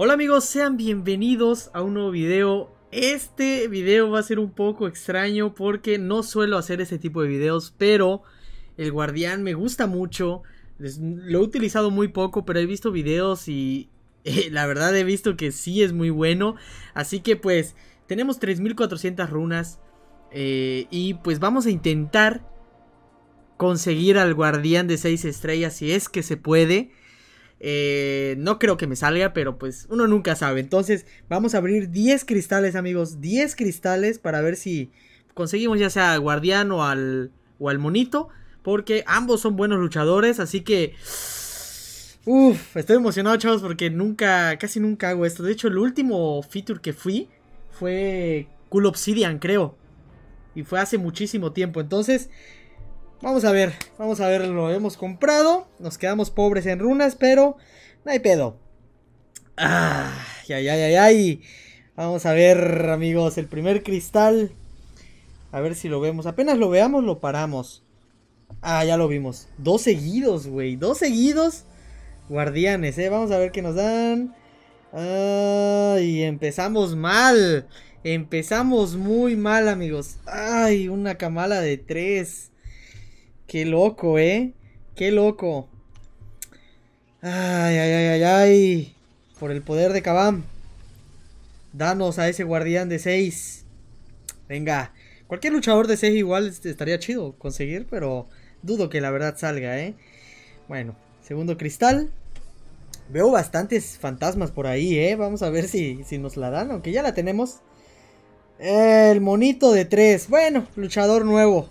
Hola amigos, sean bienvenidos a un nuevo video. Este video va a ser un poco extraño porque no suelo hacer ese tipo de videos, pero el guardián me gusta mucho. Lo he utilizado muy poco, pero he visto videos y eh, la verdad he visto que sí es muy bueno. Así que pues tenemos 3400 runas eh, y pues vamos a intentar conseguir al guardián de 6 estrellas si es que se puede. Eh, no creo que me salga, pero pues uno nunca sabe. Entonces vamos a abrir 10 cristales, amigos. 10 cristales para ver si conseguimos ya sea al guardián o al, o al monito. Porque ambos son buenos luchadores, así que... Uf, estoy emocionado, chavos, porque nunca, casi nunca hago esto. De hecho, el último feature que fui fue Cool Obsidian, creo. Y fue hace muchísimo tiempo. Entonces, Vamos a ver, vamos a ver, lo hemos comprado. Nos quedamos pobres en runas, pero no hay pedo. Ay, ay, ay, ay, Vamos a ver, amigos, el primer cristal. A ver si lo vemos. Apenas lo veamos, lo paramos. Ah, ya lo vimos. Dos seguidos, güey. Dos seguidos. Guardianes, eh. Vamos a ver qué nos dan. Ay, empezamos mal. Empezamos muy mal, amigos. Ay, una camala de tres. Qué loco, ¿eh? Qué loco. Ay, ay, ay, ay, ay. Por el poder de Kabam. Danos a ese guardián de 6. Venga. Cualquier luchador de 6 igual estaría chido conseguir, pero dudo que la verdad salga, ¿eh? Bueno, segundo cristal. Veo bastantes fantasmas por ahí, ¿eh? Vamos a ver si, si nos la dan, aunque ya la tenemos. El monito de 3. Bueno, luchador nuevo.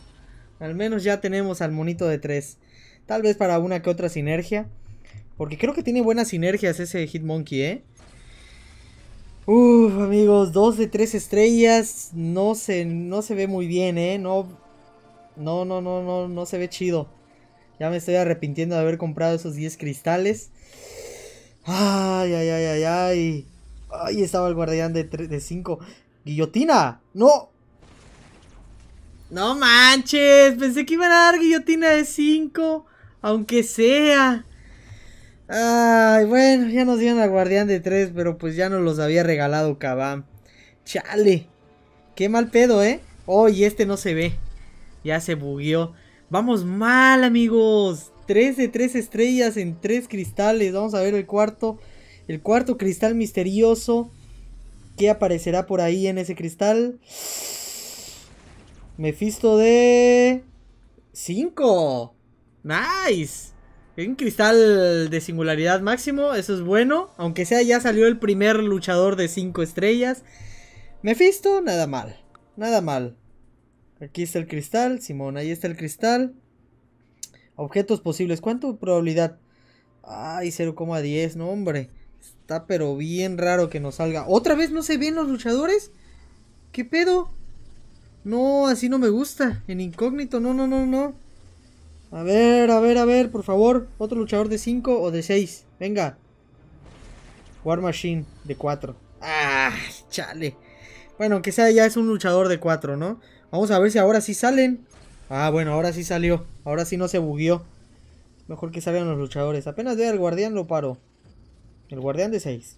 Al menos ya tenemos al monito de 3. Tal vez para una que otra sinergia. Porque creo que tiene buenas sinergias ese Hitmonkey, ¿eh? Uf, amigos, dos de tres estrellas. No se, no se ve muy bien, ¿eh? No, no, no, no, no, no se ve chido. Ya me estoy arrepintiendo de haber comprado esos 10 cristales. Ay, ay, ay, ay, ay. Ay, estaba el guardián de, de 5. ¡Guillotina! ¡No! No manches, pensé que iban a dar guillotina de 5, aunque sea. Ay, bueno, ya nos dieron a guardián de 3, pero pues ya nos los había regalado Kabam. Chale, qué mal pedo, ¿eh? Oh, y este no se ve. Ya se bugueó. Vamos mal, amigos. 3 de 3 estrellas en 3 cristales. Vamos a ver el cuarto. El cuarto cristal misterioso. ¿Qué aparecerá por ahí en ese cristal? Mefisto de... 5. Nice. Un cristal de singularidad máximo, eso es bueno. Aunque sea ya salió el primer luchador de 5 estrellas. Mefisto, nada mal. Nada mal. Aquí está el cristal, Simón, ahí está el cristal. Objetos posibles, ¿cuánto probabilidad? Ay, 0,10, no hombre. Está pero bien raro que nos salga. ¿Otra vez no se ven los luchadores? ¿Qué pedo? No, así no me gusta. En incógnito, no, no, no, no. A ver, a ver, a ver, por favor. Otro luchador de 5 o de 6. Venga. War Machine de 4. Ah, chale. Bueno, aunque sea ya es un luchador de 4, ¿no? Vamos a ver si ahora sí salen. Ah, bueno, ahora sí salió. Ahora sí no se bugueó. Mejor que salgan los luchadores. Apenas vea al guardián lo paro. El guardián de 6.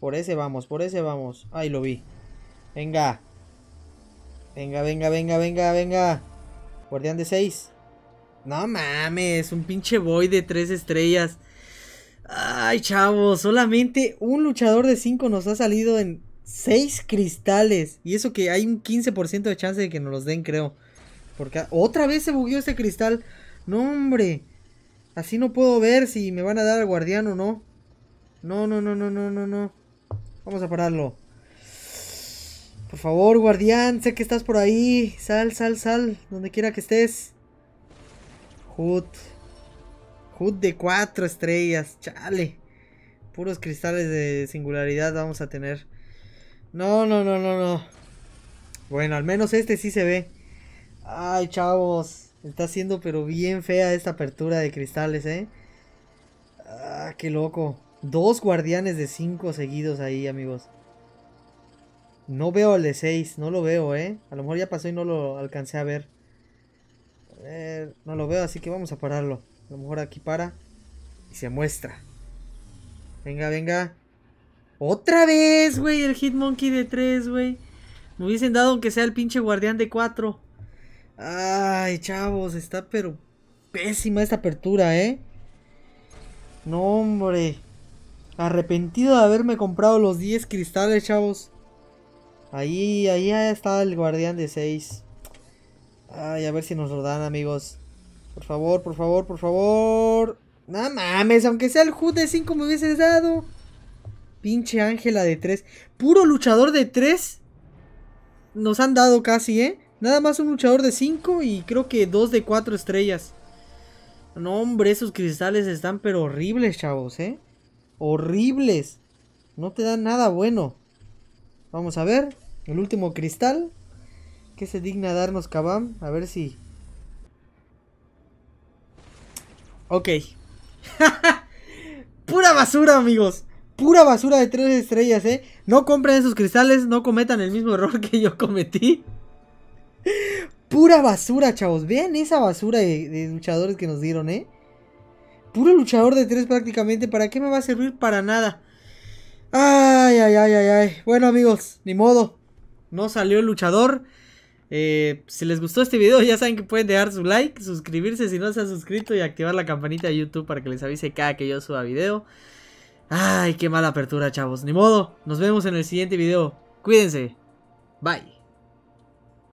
Por ese vamos, por ese vamos. Ahí lo vi. Venga. Venga, venga, venga, venga, venga. Guardián de 6. No mames, un pinche boy de 3 estrellas. Ay, chavo, solamente un luchador de 5 nos ha salido en 6 cristales. Y eso que hay un 15% de chance de que nos los den, creo. Porque otra vez se bugueó este cristal. No, hombre. Así no puedo ver si me van a dar al guardián o no. No, no, no, no, no, no, no. Vamos a pararlo. Por favor, guardián, sé que estás por ahí. Sal, sal, sal, donde quiera que estés. Hood. Hood de cuatro estrellas, chale. Puros cristales de singularidad vamos a tener. No, no, no, no, no. Bueno, al menos este sí se ve. Ay, chavos. Está siendo pero bien fea esta apertura de cristales, ¿eh? Ah, qué loco. Dos guardianes de cinco seguidos ahí, amigos. No veo el de 6, no lo veo, ¿eh? A lo mejor ya pasó y no lo alcancé a ver. A ver no lo veo, así que vamos a pararlo. A lo mejor aquí para y se muestra. Venga, venga. ¡Otra vez, güey! El Hitmonkey de 3, güey. Me hubiesen dado aunque sea el pinche guardián de 4. Ay, chavos, está pero pésima esta apertura, ¿eh? No, hombre. Arrepentido de haberme comprado los 10 cristales, chavos. Ahí, ahí está el guardián de 6. Ay, a ver si nos lo dan, amigos. Por favor, por favor, por favor. No mames, aunque sea el HUD de 5 me hubieses dado. Pinche Ángela de 3. Puro luchador de 3. Nos han dado casi, ¿eh? Nada más un luchador de 5 y creo que dos de 4 estrellas. No, hombre, esos cristales están pero horribles, chavos, ¿eh? Horribles. No te dan nada bueno. Vamos a ver. El último cristal. Que se digna darnos Kabam. A ver si. Ok. Pura basura, amigos. Pura basura de tres estrellas, ¿eh? No compren esos cristales. No cometan el mismo error que yo cometí. Pura basura, chavos. Vean esa basura de, de luchadores que nos dieron, ¿eh? Puro luchador de tres prácticamente. ¿Para qué me va a servir? Para nada. Ay, ay, ay, ay, ay. Bueno, amigos, ni modo. No salió el luchador. Eh, si les gustó este video, ya saben que pueden dejar su like, suscribirse si no se han suscrito y activar la campanita de YouTube para que les avise cada que yo suba video. Ay, qué mala apertura, chavos. Ni modo. Nos vemos en el siguiente video. Cuídense. Bye.